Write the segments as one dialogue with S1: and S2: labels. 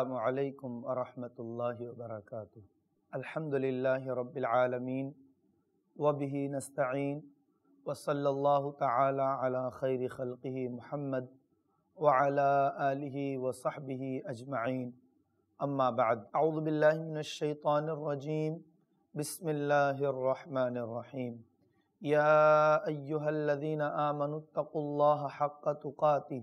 S1: السلام عليكم ورحمة الله وبركاته الحمد لله رب العالمين وبه نستعين وصلى الله تعالى على خير خلقه محمد وعلى آله وصحبه أجمعين أما بعد أعوذ بالله من الشيطان الرجيم بسم الله الرحمن الرحيم يا أيها الذين آمنوا اتقوا الله حق تقاته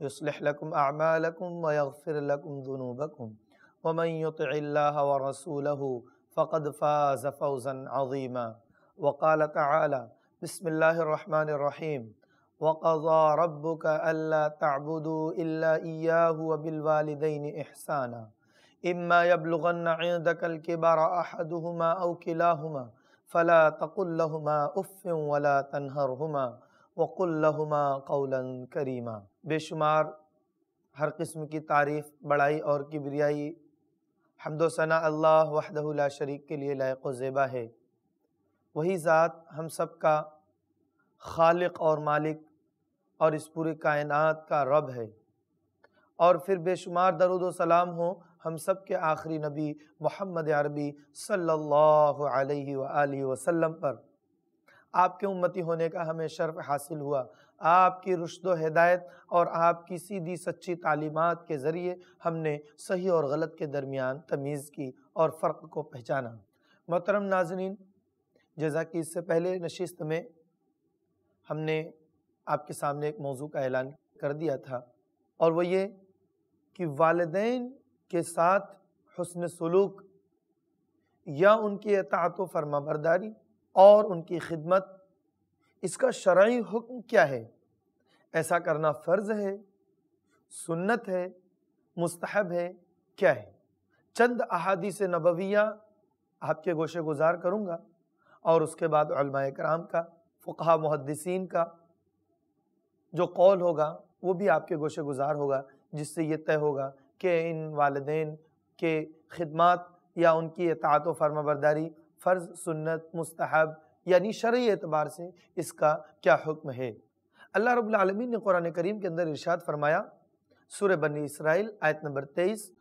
S1: يصلح لكم أعمالكم ويغفر لكم ذنوبكم ومن يطع الله ورسوله فقد فاز فوزا عظيما وقال تعالى بسم الله الرحمن الرحيم وقضى ربك ألا تعبدوا إلا إياه وبالوالدين إحسانا إما يبلغن عندك الكبر أحدهما أو كلاهما فلا تقل لهما أف ولا تنهرهما وقل لهما قولا كريما बेशुमार हर किस्म की तारीफ़ बड़ाई और किबरियाई हमदोसना अल्लाह वहदहुल्ला शरीक के लिए लायक ज़ेबा है वही ज़ात हम सब का खालिक और मालिक और इस पूरे कायनात का रब है और फिर बेशुमार दरुद सलाम हो हम सब के आखिरी नबी मोहम्मद अरबी सल्लल्लाहु अलैहि वसल्लम पर आपके उम्मती होने का हमें शर्फ हासिल हुआ आपकी रुशद हदायत और आपकी सीधी सच्ची तालीमत के ज़रिए हमने सही और गलत के दरमियान तमीज़ की और फ़र्क को पहचाना मोहतरम नाजरीन जैसा कि इससे पहले नशस्त में हमने आपके सामने एक मौजू का ऐलान कर दिया था और वह ये कि वालदेन के साथ हसन सलूक या उनकी अतात फरमाबरदारी और उनकी खिदमत इसका शराय हुक्म क्या है ऐसा करना फ़र्ज़ है सुन्नत है मुस्तहब है क्या है चंद अहादी से नबविया आपके गोशे गुजार करूँगा और उसके बाद कराम का फ़ुका मुहदसिन का जो कौल होगा वो भी आपके गोशे गुजार होगा जिससे ये तय होगा कि इन वालदेन के खदमात या उनकी तात व बरदारी फ़र्ज़ सुन्नत मुस्तहब यानी शर्य एतबार से इसका क्या हुक्म है अल्लाह रबालमीन ने कुरान करीम के अंदर इर्शाद फरमाया सुर बनी इसराइल आयत नंबर तेईस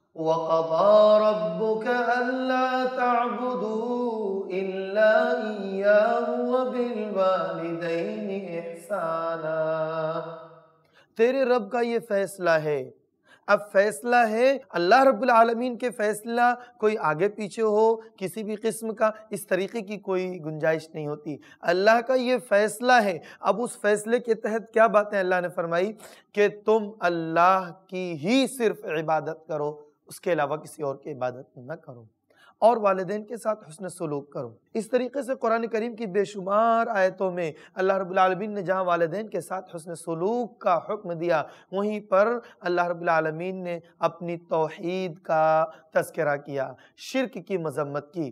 S1: तेरे रब का ये फैसला है अब फैसला है अल्लाह रब्बुल आलमीन के फैसला कोई आगे पीछे हो किसी भी किस्म का इस तरीके की कोई गुंजाइश नहीं होती अल्लाह का ये फैसला है अब उस फैसले के तहत क्या बातें अल्लाह ने फरमाई कि तुम अल्लाह की ही सिर्फ इबादत करो उसके अलावा किसी और की इबादत न करो और वालदे के साथ हसन सलूक करो इस तरीके से कुरान करीम की बेशुमार आयतों में अल्लाह रबालमीन ने जहाँ वालदेन के साथ हसन सलूक का हुक्म दिया वहीं पर अल्लाह रबालमीन ने अपनी तोहद का तस्करा किया शिरक की मजम्मत की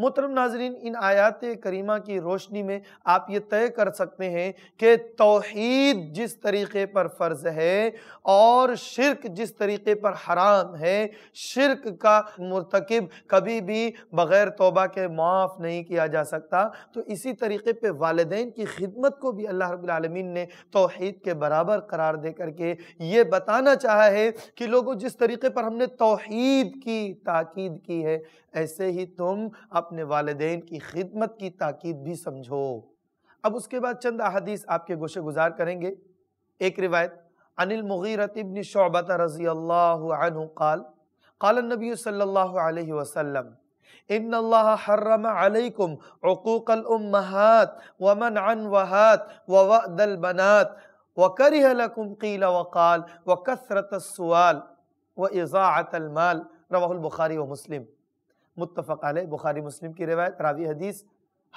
S1: मोहतरम नाजरीन इन आयात करीमा की रोशनी में आप ये तय कर सकते हैं कि तोहद जिस तरीके पर फ़र्ज है और शिरक जिस तरीके पर हराम है शिरक का मरतकब कभी भी बग़ैर तोबा के माफ़ नहीं किया जा सकता तो इसी तरीके पर वालदेन की खिदमत को भी अल्लाह रबालमीन ने तोहद के बराबर करार दे करके ये बताना चाहा है कि लोगों जिस तरीके पर हमने तोहद की ताकीद की है ऐसे ही तुम अपने वालदेन की खिदमत की ताकीद भी समझो अब उसके बाद चंद अहदीस आपके गोशे गुजार करेंगे एक रिवायत अनिल मुगीरत शोबत रजी अल्लाह कल कल नबी सल्लल्लाहु अलैहि वसल्लम इन अल्लाह हर्रम अलैकुम उकूकल उम्महात وهات अन البنات وكره لكم قيل وقال लकुम السؤال वकाल المال رواه البخاري ومسلم मुतफ़ आल बुखारी मुस्लिम की रिवायत रावी हदीस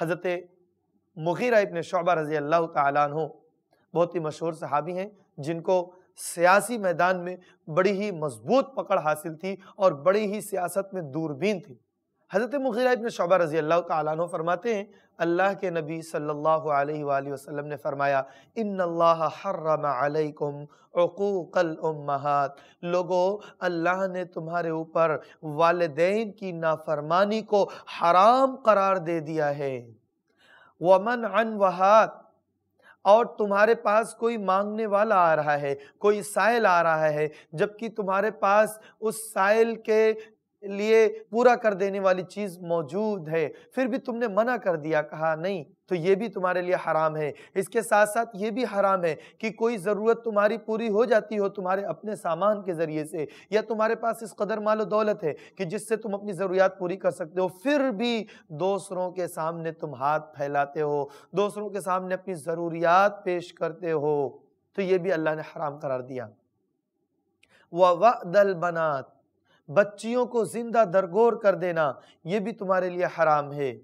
S1: हज़रत मुगीरा इबन शोबा रज़ी अल्लाह तु बहुत ही मशहूर सहाबी हैं जिनको सियासी मैदान में बड़ी ही मजबूत पकड़ हासिल थी और बड़ी ही सियासत में दूरबीन थी हज़रत मुगीरा इबन शोबा रज़ी अल्लाह तु फरमाते हैं अल्लाह के नबी सल्लल्लाहु अलैहि वसल्लम ने फरमाया इन अल्लाह हर्रम अकूकल उम्महात लोगो अल्लाह ने तुम्हारे ऊपर वालदेन की नाफरमानी को हराम करार दे दिया है वमन अन वहात और तुम्हारे पास कोई मांगने वाला आ रहा है कोई साइल आ रहा है जबकि तुम्हारे पास उस साइल के लिए पूरा कर देने वाली चीज मौजूद है फिर भी तुमने मना कर दिया कहा नहीं तो ये भी तुम्हारे लिए हराम है इसके साथ साथ ये भी हराम है कि कोई ज़रूरत तुम्हारी पूरी हो जाती हो तुम्हारे अपने सामान के ज़रिए से या तुम्हारे पास इस कदर मालो दौलत है कि जिससे तुम अपनी ज़रूरियात पूरी कर सकते हो फिर भी दूसरों के सामने तुम हाथ फैलाते हो दूसरों के सामने अपनी ज़रूरियात पेश करते हो तो ये भी अल्लाह ने हराम करार दिया वल बनात बच्चियों को ज़िंदा दरगोर कर देना ये भी तुम्हारे लिए हराम है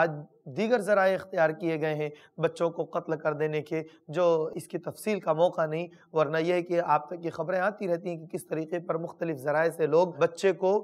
S1: आज दीगर ज़रा इख्तियार किए गए हैं बच्चों को कत्ल कर देने के जो इसकी तफसील का मौका नहीं वरना यह है कि आप तक ये खबरें आती रहती हैं कि किस तरीके पर मुख्तलिफ ज़रा से लोग बच्चे को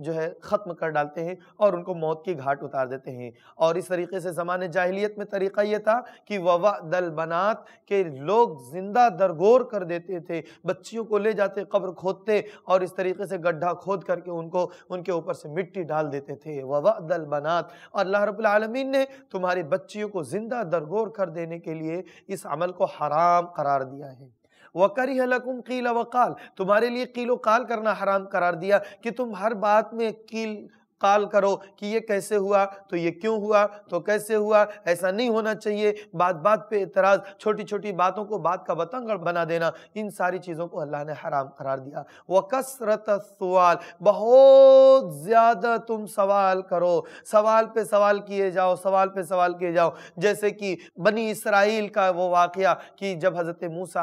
S1: जो है ख़त्म कर डालते हैं और उनको मौत की घाट उतार देते हैं और इस तरीके से जमाने जाहिलियत में तरीका यह था कि ववा दल बनात के लोग ज़िंदा दरगोर कर देते थे बच्चियों को ले जाते कब्र खोदते और इस तरीके से गड्ढा खोद करके उनको उनके ऊपर से मिट्टी डाल देते थे ववा दल बनात और अल्लाह रबालमीन ने तुम्हारी बच्चियों को ज़िंदा दरगोर कर देने के लिए इस अमल को हराम करार दिया है वकरी लकुम कील वकाल तुम्हारे लिए कीलो काल करना हराम करार दिया कि तुम हर बात में कील काल करो कि ये कैसे हुआ तो ये क्यों हुआ तो कैसे हुआ ऐसा नहीं होना चाहिए बात बात पे एतराज छोटी छोटी बातों को बात का बतंग बना देना इन सारी चीज़ों को अल्लाह ने हराम करार दिया वह कसरत सवाल बहुत ज़्यादा तुम सवाल करो सवाल पे सवाल किए जाओ सवाल पे सवाल किए जाओ जैसे कि बनी इसराइल का वो वाक़ कि जब हज़रत मूसा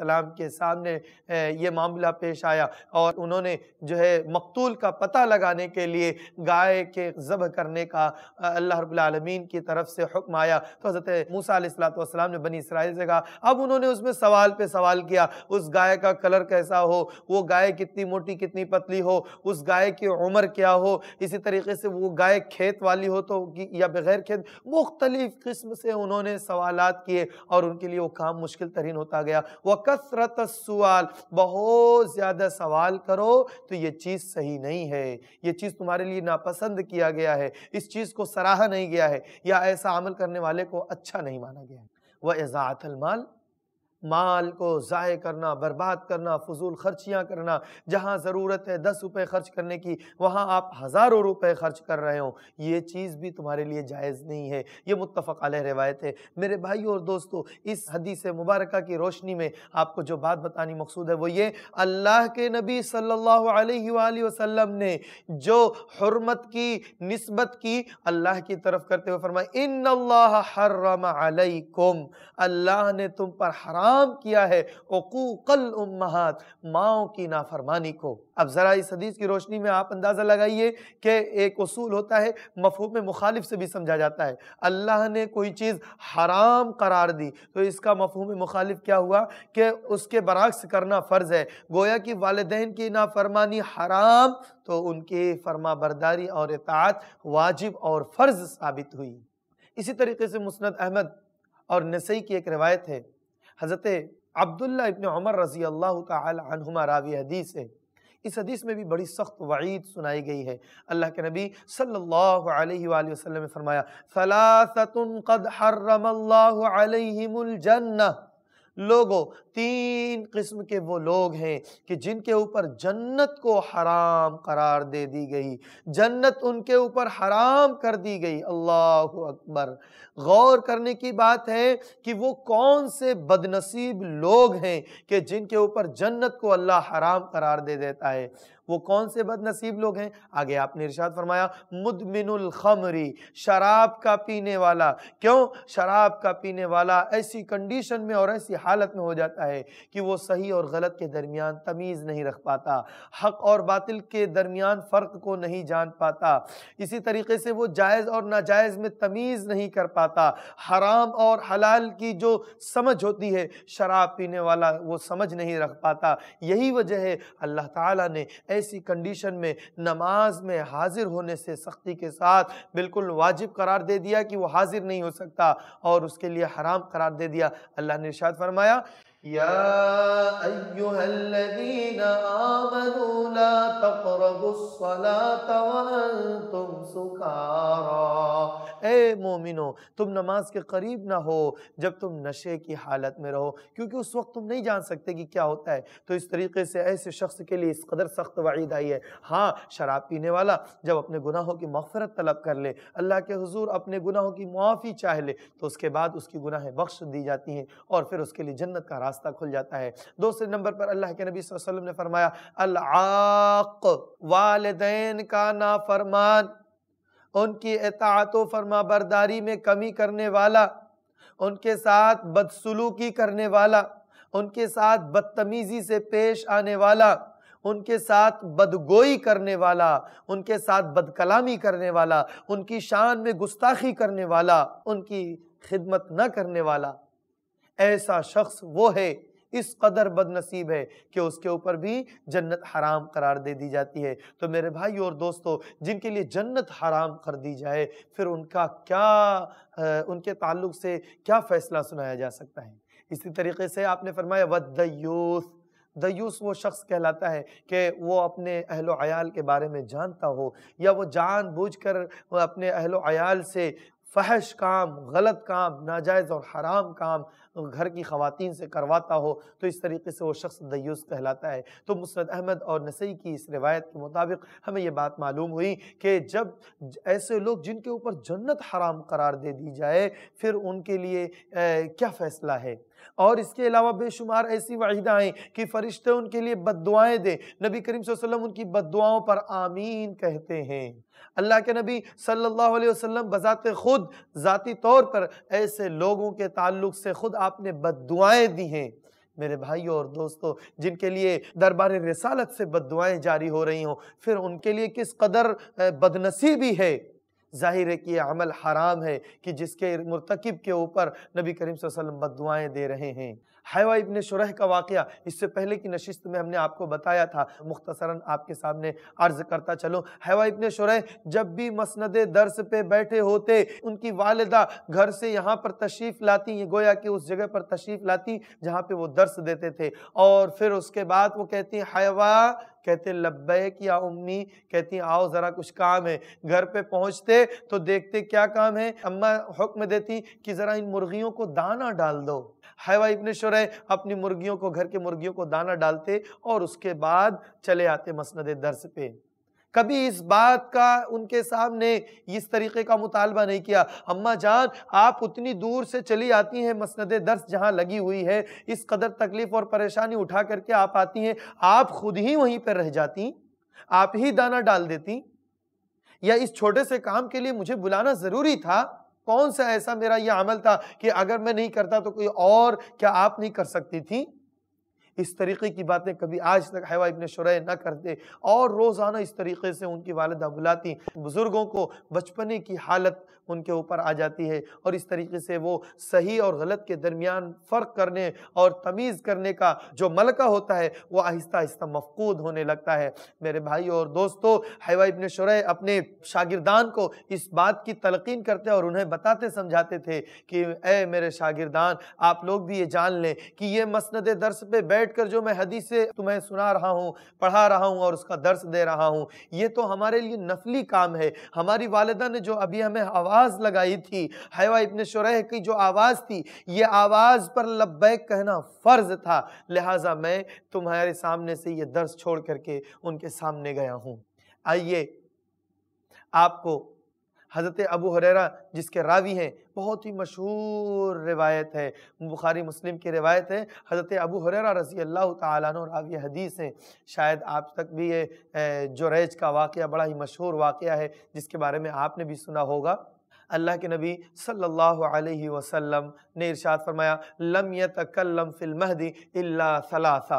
S1: सलाम के सामने ये मामला पेश आया और उन्होंने जो है मकतूल का पता लगाने के लिए लिए गाय के ज़ब करने का अल्लाह रबालमीन की तरफ से हुक्म आया तो हज़रत मूसलाम ने बनी इसराइल से कहा अब उन्होंने उसमें सवाल पे सवाल किया उस गाय का कलर कैसा हो वो गाय कितनी मोटी कितनी पतली हो उस गाय की उम्र क्या हो इसी तरीके से वो गाय खेत वाली हो तो या बगैर खेत मुख्तलिफ किस्म से उन्होंने सवाल किए और उनके लिए वो काम मुश्किल तरीन होता गया वह कसरत सवाल बहुत ज़्यादा सवाल करो तो ये चीज़ सही नहीं है ये चीज़ तुम्हारे लिए नापसंद किया गया है इस चीज़ को सराहा नहीं गया है या ऐसा अमल करने वाले को अच्छा नहीं माना गया है वह एजातल माल माल को ज़ाय करना बर्बाद करना फजूल खर्चियाँ करना जहाँ ज़रूरत है दस रुपये खर्च करने की वहाँ आप हज़ारों रुपये खर्च कर रहे हो ये चीज़ भी तुम्हारे लिए जायज़ नहीं है ये मुतफ़ आल रवायत है मेरे भाई और दोस्तों इस हदीस मुबारक की रोशनी में आपको जो बात बतानी मकसूद है वो ये अल्लाह के नबी सल्ला वसम ने जो हरमत की नस्बत की अल्लाह की तरफ करते हुए फरमाए इन हर्रम अल्लाह ने तुम पर हराम हराम किया है ओकूकल उम्महात माओ की नाफरमानी को अब ज़रा इस हदीस की रोशनी में आप अंदाज़ा लगाइए कि एक असूल होता है मफहूम मुखालिफ से भी समझा जाता है अल्लाह ने कोई चीज़ हराम करार दी तो इसका मफहूम मुखालिफ क्या हुआ कि उसके बरक्स करना फ़र्ज़ है गोया कि वालदेन की नाफरमानी हराम तो उनकी फरमा बरदारी और इतात वाजिब और फ़र्ज़ साबित हुई इसी तरीके से मुस्ंद अहमद और नसई की एक रिवायत है हज़रत अब्दुल्ला इबन उमर रजी अल्लाह तुमा रावी हदीस है इस हदीस में भी बड़ी सख्त वईद सुनाई गई है अल्लाह के नबी सल्लल्लाहु अलैहि वसल्लम ने फरमाया सलासतुन लोगों तीन किस्म के वो लोग हैं कि जिनके ऊपर जन्नत को हराम करार दे दी गई जन्नत उनके ऊपर हराम कर दी गई अल्लाह अकबर गौर करने की बात है कि वो कौन से बदनसीब लोग हैं कि जिनके ऊपर जन्नत को अल्लाह हराम करार दे देता है वो कौन से बदनसीब लोग हैं आगे आपने इर्शाद फरमाया मुदमिनुल खमरी शराब का पीने वाला क्यों शराब का पीने वाला ऐसी कंडीशन में और ऐसी हालत में हो जाता है कि वो सही और गलत के दरमियान तमीज़ नहीं रख पाता हक और बातिल के दरमियान फ़र्क को नहीं जान पाता इसी तरीके से वो जायज़ और नाजायज़ में तमीज़ नहीं कर पाता हराम और हलाल की जो समझ होती है शराब पीने वाला वो समझ नहीं रख पाता यही वजह है अल्लाह ताला ने ऐसी कंडीशन में नमाज में हाजिर होने से सख्ती के साथ बिल्कुल वाजिब करार दे दिया कि वो हाजिर नहीं हो सकता और उसके लिए हराम करार दे दिया अल्लाह ने इर्शाद फरमाया يا أيها الذين آمنوا لا تقربوا الصلاة وأنتم سكارى ए मोमिनो तुम नमाज के करीब ना हो जब तुम नशे की हालत में रहो क्योंकि उस वक्त तुम नहीं जान सकते कि क्या होता है तो इस तरीके से ऐसे शख्स के लिए इस कदर सख्त वाइद आई है हाँ शराब पीने वाला जब अपने गुनाहों की मफफरत तलब कर ले अल्लाह के हजूर अपने गुनाहों की मुआफ़ी चाह ले तो उसके बाद उसकी गुनाहें बख्श दी जाती हैं और फिर उसके लिए जन्नत का रास्ता रास्ता खुल जाता है दूसरे नंबर पर अल्लाह के नबी वसल्लम ने फरमाया अल्लाक वालदेन का नाफरमान उनकी अतात फरमा बरदारी में कमी करने वाला उनके साथ बदसलूकी करने वाला उनके साथ बदतमीज़ी से पेश आने वाला उनके साथ बदगोई करने वाला उनके साथ बदकलामी करने वाला उनकी शान में गुस्ताखी करने वाला उनकी खिदमत न करने वाला ऐसा शख्स वो है इस कदर बदनसीब है कि उसके ऊपर भी जन्नत हराम करार दे दी जाती है तो मेरे भाई और दोस्तों जिनके लिए जन्नत हराम कर दी जाए फिर उनका क्या उनके ताल्लुक से क्या फ़ैसला सुनाया जा सकता है इसी तरीके से आपने फरमाया वदयूस दयूस वो शख्स कहलाता है कि वो अपने अहलो आयाल के बारे में जानता हो या वो जान बूझ कर अपने अहलो आयाल से फहश काम गलत काम नाजायज़ और हराम काम घर की खातन से करवाता हो तो इस तरीके से वो शख्स दयूस कहलाता है तो मुसरत अहमद और नसई की इस रिवायत के मुताबिक हमें ये बात मालूम हुई कि जब ऐसे लोग जिनके ऊपर जन्नत हराम करार दे दी जाए फिर उनके लिए ए, क्या फ़ैसला है और इसके अलावा बेशुमार ऐसी वाहिदा हैं कि फरिश्ते उनके लिए बदुआएँ दें नबी करीम वसल्लम उनकी बदुआओं पर आमीन कहते हैं अल्लाह के नबी सल्लल्लाहु अलैहि वसल्लम बज़ात खुद ज़ाती तौर पर ऐसे लोगों के ताल्लुक से खुद आपने बदुआएँ दी हैं मेरे भाइयों और दोस्तों जिनके लिए दरबार रसालत से बदुआएँ जारी हो रही हों फिर उनके लिए किस कदर बदनसीबी है जाहिर है कि यह अमल हराम है कि जिसके मरतकब के ऊपर नबी करीम वसल्लम बद दे रहे हैं हैवा इबन शुरह का वाक़ इससे पहले की नशिस्त में हमने आपको बताया था मुख्तसरा आपके सामने अर्ज करता चलो हैवा इबन शुरह जब भी मसनद दर्स पे बैठे होते उनकी वालदा घर से यहाँ पर तशरीफ़ लाती गोया कि उस जगह पर तशरीफ़ लाती जहाँ पे वो दर्स देते थे और फिर उसके बाद वो कहती हैवा कहते लब्बैक या उम्मी कहती आओ ज़रा कुछ काम है घर पे पहुंचते तो देखते क्या काम है अम्मा हुक्म देती कि ज़रा इन मुर्गियों को दाना डाल दो है वाई इबन शुरह अपनी मुर्गियों को घर के मुर्गियों को दाना डालते और उसके बाद चले आते मसंद दर्स पे कभी इस बात का उनके सामने इस तरीके का मुतालबा नहीं किया अम्मा जान आप उतनी दूर से चली आती हैं मसनद दर्स जहाँ लगी हुई है इस कदर तकलीफ़ और परेशानी उठा करके आप आती हैं आप खुद ही वहीं पर रह जाती आप ही दाना डाल देती या इस छोटे से काम के लिए मुझे बुलाना ज़रूरी था कौन सा ऐसा मेरा यह अमल था कि अगर मैं नहीं करता तो कोई और क्या आप नहीं कर सकती थी इस तरीके की बातें कभी आज तक हवा इबन शुरह न करते और रोज़ाना इस तरीके से उनकी वालदा बुलाती बुज़ुर्गों को बचपने की हालत उनके ऊपर आ जाती है और इस तरीके से वो सही और गलत के दरमियान फ़र्क करने और तमीज़ करने का जो मलका होता है वो आहिस्ता आहिस्ता मफकूद होने लगता है मेरे भाई और दोस्तों हवा इबन शुरह अपने शागिरदान को इस बात की तलकिन करते और उन्हें बताते समझाते थे कि ए मेरे शागिरदान आप लोग भी ये जान लें कि ये मसंद दर्स पर बैठ बैठकर जो मैं हदीस तुम्हें सुना रहा हूँ पढ़ा रहा हूँ और उसका दर्श दे रहा हूँ ये तो हमारे लिए नफली काम है हमारी वालदा ने जो अभी हमें आवाज़ लगाई थी हवा इबन शुरह की जो आवाज़ थी ये आवाज़ पर लब्बैक कहना फ़र्ज था लिहाजा मैं तुम्हारे सामने से ये दर्श छोड़ करके उनके सामने गया हूँ आइए आपको हज़रत अबू हुररा जिसके रावी हैं बहुत ही मशहूर रिवायत है बुखारी मुस्लिम की रिवायत है हज़रत अबू हुररा रजी अल्लाह तु रावी हदीस हैं शायद आप तक भी ये जुरैज का वाक़ बड़ा ही मशहूर वाक़ है जिसके बारे में आपने भी सुना होगा अल्लाह के नबी सल्लल्लाहु अलैहि वसल्लम ने इरशाद फरमाया लम यतकल्लम फ़िल महदी इल्ला सलासा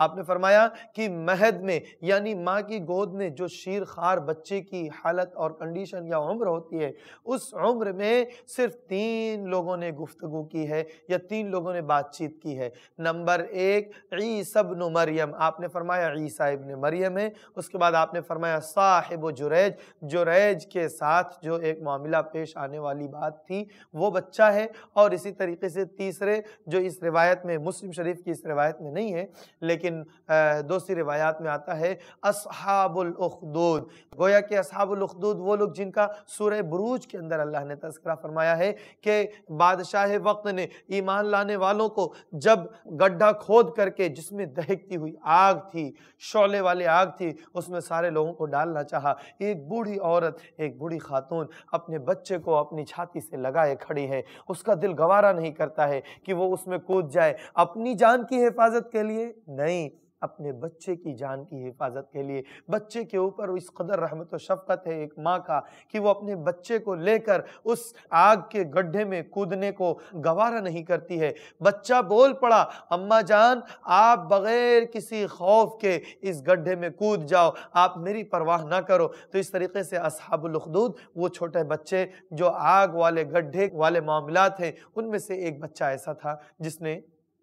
S1: आपने फरमाया कि महद में यानी माँ की गोद में जो शीर खार बच्चे की हालत और कंडीशन या उम्र होती है उस उम्र में सिर्फ तीन लोगों ने गुफ्तु की है या तीन लोगों ने बातचीत की है नंबर एक ईसबन मरियम आपने फरमाया ईसा इबन मरियम है उसके बाद आपने फरमाया साहिब जुरैज जुरैज के साथ जो एक मामला पेश आने वाली बात थी वो बच्चा है और इसी तरीके से तीसरे जो इस रिवायत में मुस्लिम शरीफ की इस रिवायत में नहीं है लेकिन लेकिन दूसरी रिवायात में आता है असहाबुलखदूद गोया कि असहाबुलखदूद वो लोग जिनका सूर्य बरूज के अंदर अल्लाह ने तस्करा फरमाया है कि बादशाह वक्त ने ईमान लाने वालों को जब गड्ढा खोद करके जिसमें दहकती हुई आग थी शोले वाली आग थी उसमें सारे लोगों को डालना चाह एक बूढ़ी औरत एक बूढ़ी खातून अपने बच्चे को अपनी छाती से लगाए खड़ी है उसका दिल गवारा नहीं करता है कि वो उसमें कूद जाए अपनी जान की हिफाजत के लिए नहीं नहीं अपने बच्चे की जान की हिफाजत के लिए बच्चे के ऊपर इस कदर रहमत और शफकत है एक माँ का कि वो अपने बच्चे को लेकर उस आग के गड्ढे में कूदने को गवारा नहीं करती है बच्चा बोल पड़ा अम्मा जान आप बग़ैर किसी खौफ के इस गड्ढे में कूद जाओ आप मेरी परवाह ना करो तो इस तरीके से असहाबुलखदूद वो छोटे बच्चे जो आग वाले गड्ढे वाले मामला हैं उनमें से एक बच्चा ऐसा था जिसने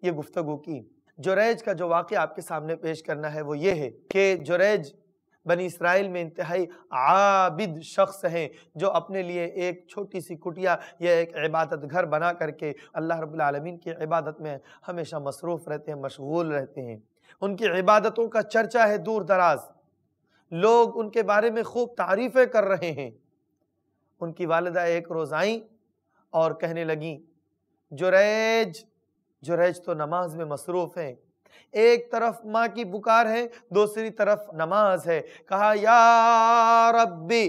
S1: ये गुफ्तगु की जुरैज का जो वाक़ आपके सामने पेश करना है वो ये है कि जुरैज बनी इसराइल में इंतहाई आबिद शख्स हैं जो अपने लिए एक छोटी सी कुटिया या एक इबादत घर बना करके अल्लाह रबालमीन की इबादत में हमेशा मसरूफ़ रहते हैं मशगूल रहते हैं उनकी इबादतों का चर्चा है दूर दराज लोग उनके बारे में खूब तारीफ़ें कर रहे हैं उनकी वालदा एक रोज़ आई और कहने लगी जुरैज जुरैज तो नमाज में मसरूफ़ हैं एक तरफ माँ की पुकार है दूसरी तरफ नमाज है कहा या रब्बी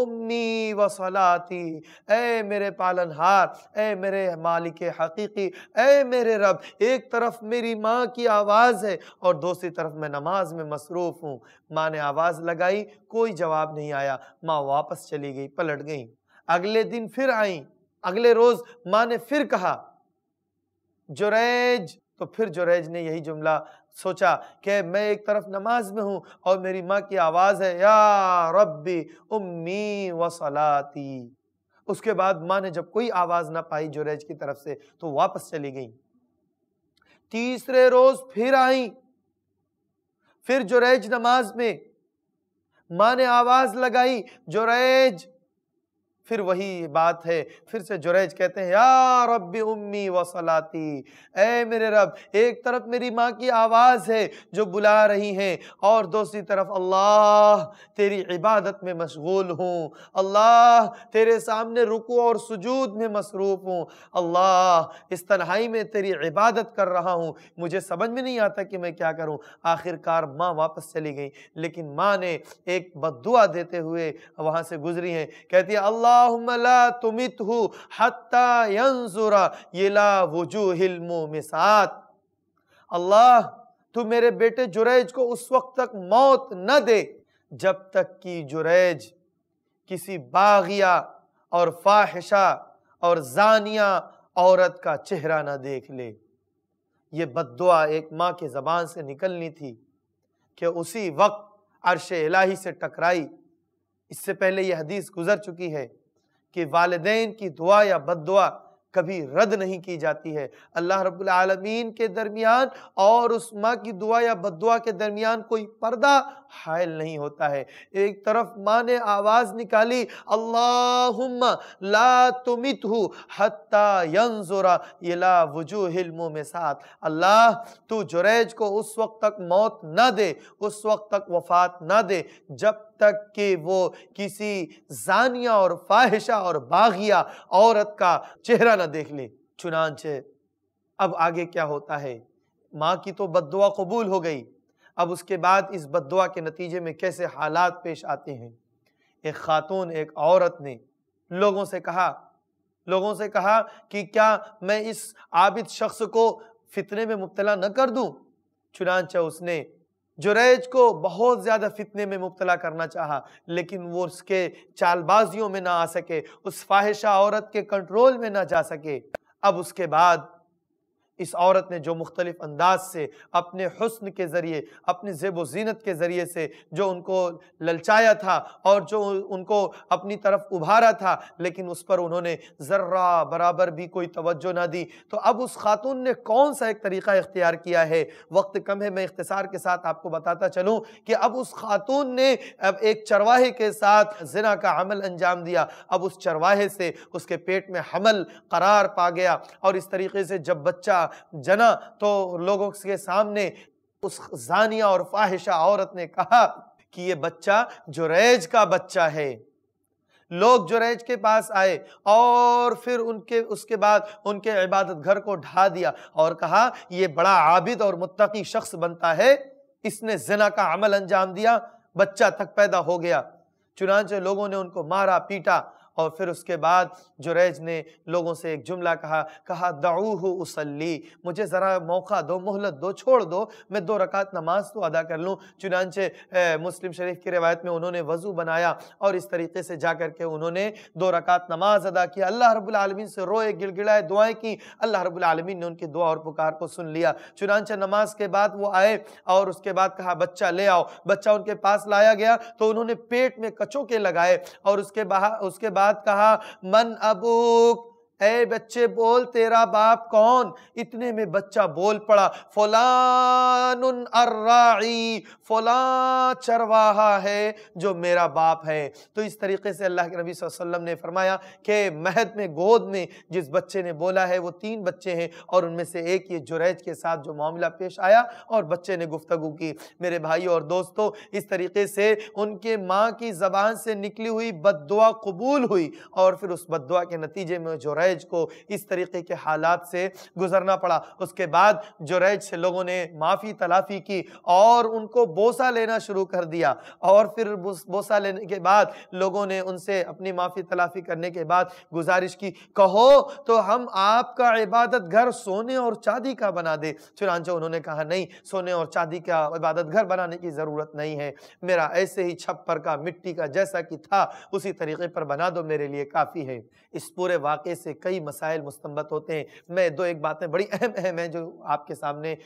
S1: उम्मी व सलाती ए मेरे पालनहार ए मेरे मालिक हकीकी ए मेरे रब एक तरफ मेरी माँ की आवाज़ है और दूसरी तरफ मैं नमाज में मसरूफ़ हूँ माँ ने आवाज़ लगाई कोई जवाब नहीं आया माँ वापस चली गई पलट गई अगले दिन फिर आई अगले रोज़ माँ ने फिर कहा जुरैज तो फिर जुरैज ने यही जुमला सोचा कि मैं एक तरफ नमाज में हूँ और मेरी माँ की आवाज़ है या रब्बी उम्मी व सलाती उसके बाद माँ ने जब कोई आवाज़ ना पाई जुरैज की तरफ से तो वापस चली गई तीसरे रोज फिर आई फिर जुरैज नमाज में माँ ने आवाज़ लगाई जुरैज फिर वही बात है फिर से जुरैज कहते हैं या रब उम्मी वसलाती ऐ मेरे रब एक तरफ मेरी माँ की आवाज़ है जो बुला रही है और दूसरी तरफ अल्लाह तेरी इबादत में मशगूल हूँ अल्लाह तेरे सामने रुकू और सुजूद में मसरूफ़ हूँ अल्लाह इस तन्हाई में तेरी इबादत कर रहा हूँ मुझे समझ में नहीं आता कि मैं क्या करूँ आखिरकार माँ वापस चली गई लेकिन माँ ने एक बदुआ देते हुए वहाँ से गुजरी है कहती है अल्लाह अल्लाह तू मेरे बेटे जुरैज को उस वक्त तक मौत न दे जब तक कि जुरैज किसी बागिया और फाहिशा और जानिया औरत का चेहरा ना देख ले ये बदुआ एक माँ के ज़बान से निकलनी थी कि उसी वक्त अरश इलाही से टकराई इससे पहले यह हदीस गुजर चुकी है कि वालदेन की दुआ या बद दुआ कभी रद्द नहीं की जाती है अल्लाह रबालमीन के दरमियान और उस माँ की दुआ या बदुआ के दरमियान कोई पर्दा हायल नहीं होता है एक तरफ माँ ने आवाज़ निकाली अल्लाहुम्मा ला तुमित हत्ता यंजुरा ये ला वजूहिल्मो में साथ अल्लाह तू जुरैज को उस वक्त तक मौत ना दे उस वक्त तक वफात ना दे जब तक कि वो किसी जानिया और फाहिशा और बागिया औरत का चेहरा ना देख ले चुनानचे अब आगे क्या होता है माँ की तो बदुआ कबूल हो गई अब उसके बाद इस बदुआ के नतीजे में कैसे हालात पेश आते हैं एक खातून एक औरत ने लोगों से कहा लोगों से कहा कि क्या मैं इस आबिद शख्स को फितने में मुबतला न कर दूं चुनानचा उसने जुरैज को बहुत ज़्यादा फितने में मुबतला करना चाहा लेकिन वो उसके चालबाजियों में ना आ सके उस फाहिशा औरत के कंट्रोल में ना जा सके अब उसके बाद इस औरत ने जो मुख्तलिफ अंदाज से अपने हसन के ज़रिए अपने जेब जीनत के ज़रिए से जो उनको ललचाया था और जो उनको अपनी तरफ उभारा था लेकिन उस पर उन्होंने ज़र्रा बराबर भी कोई तवज्जो ना दी तो अब उस खातून ने कौन सा एक तरीक़ा इख्तियार किया है वक्त कम है मैं इख्तसार के साथ आपको बताता चलूँ कि अब उस खातून ने अब एक चरवाहे के साथ जना का अमल अंजाम दिया अब उस चरवाहे से उसके पेट में हमल करार पा गया और इस तरीके से जब बच्चा जना तो लोगों के सामने उस जानिया और फाहिशा औरत ने कहा कि ये बच्चा जुरैज का बच्चा है लोग जुरैज के पास आए और फिर उनके उसके बाद उनके इबादत घर को ढा दिया और कहा यह बड़ा आबिद और मुत्तकी शख्स बनता है इसने जना का अमल अंजाम दिया बच्चा तक पैदा हो गया चुनाचे लोगों ने उनको मारा पीटा और फिर उसके बाद जुरैज ने लोगों से एक जुमला कहा कहा दाऊह उसली मुझे ज़रा मौका दो मोहलत दो छोड़ दो मैं दो रकात नमाज तो अदा कर लूँ चुनानचे मुस्लिम शरीफ की रवायत में उन्होंने वज़ू बनाया और इस तरीके से जा कर के उन्होंने दो रकात नमाज अदा किया अल्लाह रबालमीन से रोए गिड़गिड़ाए दुआएं की अल्लाह रबालमीन ने उनकी दुआ और पुकार को सुन लिया चुनानचे नमाज के बाद वो आए और उसके बाद कहा बच्चा ले आओ बच्चा उनके पास लाया गया तो उन्होंने पेट में कचोके लगाए और उसके बाहर उसके बाद साथ कहा मन अबूक ए बच्चे बोल तेरा बाप कौन इतने में बच्चा बोल पड़ा फलान अर्राई फलां चरवाहा है जो मेरा बाप है तो इस तरीके से अल्लाह के नबी वसल्लम ने फरमाया कि महद में गोद में जिस बच्चे ने बोला है वो तीन बच्चे हैं और उनमें से एक ये जुरैज के साथ जो मामला पेश आया और बच्चे ने गुफ्तु की मेरे भाई और दोस्तों इस तरीके से उनके माँ की जबान से निकली हुई बद कबूल हुई और फिर उस बद के नतीजे में जुरैज जुरैज को इस तरीके के हालात से गुजरना पड़ा उसके बाद जुरैज से लोगों ने माफ़ी तलाफ़ी की और उनको बोसा लेना शुरू कर दिया और फिर बोसा लेने के बाद लोगों ने उनसे अपनी माफ़ी तलाफ़ी करने के बाद गुजारिश की कहो तो हम आपका इबादत घर सोने और चांदी का बना दे चुनाचों उन्होंने कहा नहीं सोने और चांदी का इबादत घर बनाने की ज़रूरत नहीं है मेरा ऐसे ही छप्पर का मिट्टी का जैसा कि था उसी तरीके पर बना दो मेरे लिए काफ़ी है इस पूरे वाक़े से कई मसाइल मुस्तमत होते हैं मैं दो एक बातें बड़ी अहम अहम हैं जो आपके सामने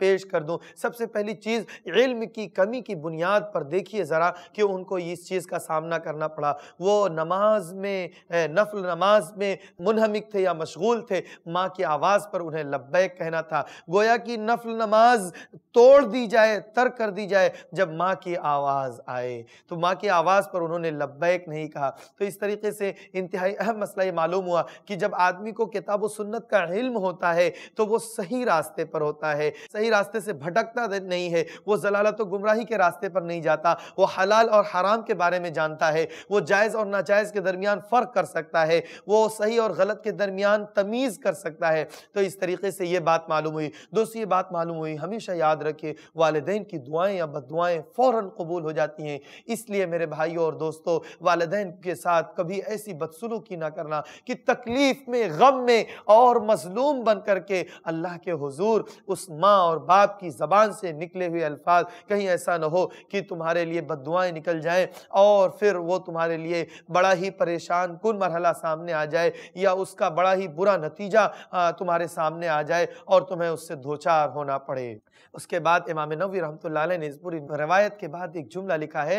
S1: पेश कर दूँ सबसे पहली चीज़ इल्म की कमी की बुनियाद पर देखिए ज़रा कि उनको इस चीज़ का सामना करना पड़ा वो नमाज में नफल नमाज में मुनहमिक थे या मशगूल थे माँ की आवाज़ पर उन्हें लब्बैक कहना था गोया कि नफल नमाज तोड़ दी जाए तर कर दी जाए जब माँ की आवाज़ आए तो माँ की आवाज़ पर उन्होंने लब्बैक नहीं कहा तो इस तरीके से इंतहाई अहम मसला ये मालूम हुआ कि कि जब आदमी को किताब सुन्नत का इल्म होता है तो वो सही रास्ते पर होता है सही रास्ते से भटकता नहीं है वो जलालत तो गुमराही के रास्ते पर नहीं जाता वो हलाल और हराम के बारे में जानता है वो जायज़ और नाजायज़ के दरमियान फ़र्क कर सकता है वो सही और गलत के दरमियान तमीज़ कर सकता है तो इस तरीके से ये बात मालूम हुई दोस्तों ये बात मालूम हुई हमेशा याद रखे वालदेन की दुआएँ या बद दुआएँ फ़ौर कबूल हो जाती हैं इसलिए मेरे भाइयों और दोस्तों वालदेन के साथ कभी ऐसी बदसलूकी ना करना कि तकलीफ तकलीफ में गम में और मजलूम बन करके अल्लाह के हुजूर उस माँ और बाप की ज़बान से निकले हुए अल्फाज कहीं ऐसा ना हो कि तुम्हारे लिए बदुआएं निकल जाएं और फिर वो तुम्हारे लिए बड़ा ही परेशान कन मरहला सामने आ जाए या उसका बड़ा ही बुरा नतीजा तुम्हारे सामने आ जाए और तुम्हें उससे धोचार होना पड़े उसके बाद इमाम नबी रहमत ने इस पूरी रवायत के बाद एक जुमला लिखा है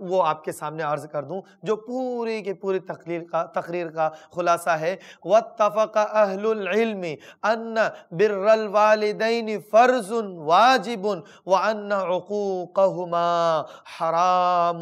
S1: वो आपके सामने अर्ज कर दूं जो पूरी के पूरी तकलीर का तकरीर का खुलासा आता है व तफ़क अहलमी अन्न बिर्रल वालदेन फ़र्ज़ुन वाजिबन व अन्नकमा हराम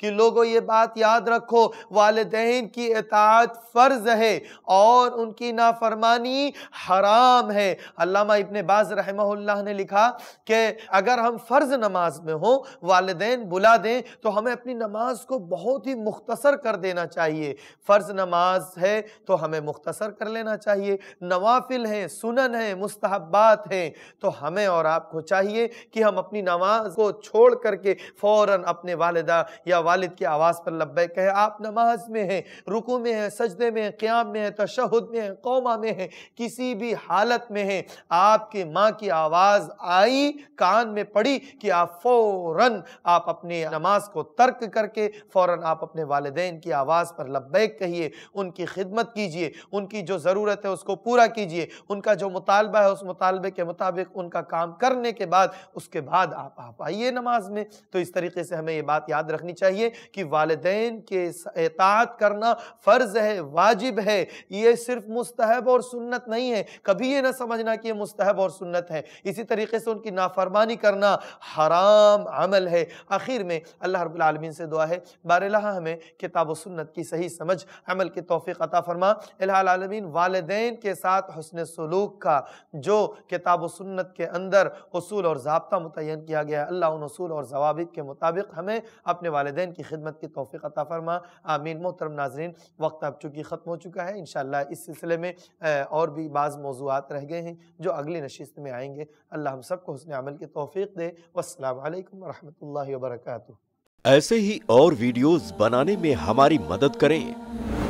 S1: कि लोगों ये बात याद रखो वालदेन की अतात फ़र्ज़ है और उनकी नाफरमानी हराम है अल्लामा इबन बाज़ रहमल्ला ने लिखा कि अगर हम फ़र्ज़ नमाज में हों वालदेन बुला दें तो हमें अपनी नमाज को बहुत ही मुख्तसर कर देना चाहिए फ़र्ज़ नमाज है तो हमें मुख्तसर कर लेना चाहिए नवाफिल हैं सुनन हैं मुस्तहबात हैं तो हमें और आपको चाहिए कि हम अपनी नमाज को छोड़ करके फ़ौर अपने वालदा या वालिद की आवाज़ पर लब्बैक कहें आप नमाज में हैं रुकू में हैं सजदे में हैं क़्याम में हैं तशहद में हैं कौमा में हैं किसी भी हालत में हैं आपके माँ की आवाज़ आई कान में पड़ी कि आप फ़ौर आप अपनी नमाज को तर्क करके फ़ौर आप अपने वालदेन की आवाज़ पर लब्बैक कहिए उनकी खिदमत कीजिए उनकी जो ज़रूरत है उसको पूरा कीजिए उनका जो मुतालबा है उस मुतालबे के मुताबिक उनका काम करने के बाद उसके बाद आप आप आइए नमाज में तो इस तरीके से हमें ये बात याद रखनी चाहिए कि वालदेन के एतात करना फ़र्ज़ है वाजिब है ये सिर्फ मुस्तहब और सुन्नत नहीं है कभी ये ना समझना कि ये मुस्तहब और सुन्नत है इसी तरीके से उनकी नाफरमानी करना हराम अमल है आखिर में अल्लाह रबालमीन से दुआ है बारह हमें किताब सुन्नत की सही समझ अमल की तोफ़ी अता फरमा अल्लामीन वालदेन के साथ हसन सलूक का जो किताब सुन्नत के अंदर असूल और जबता मुतन किया गया है अल्लाह उन असूल और जवाब के मुताबिक हमें अपने वालदेन की खिदमत की तोफ़ी अता फरमा आमीन मोहतरम नाजरीन वक्त अब चूँकि ख़त्म हो चुका है इन इस सिलसिले में और भी बाज़ मौजूद रह गए हैं जो अगली नशस्त में आएँगे अल्लाह हम सबको हसन अमल की तोफ़ी दे वालकम वरहमल वर्क ऐसे ही और वीडियोस बनाने में हमारी मदद करें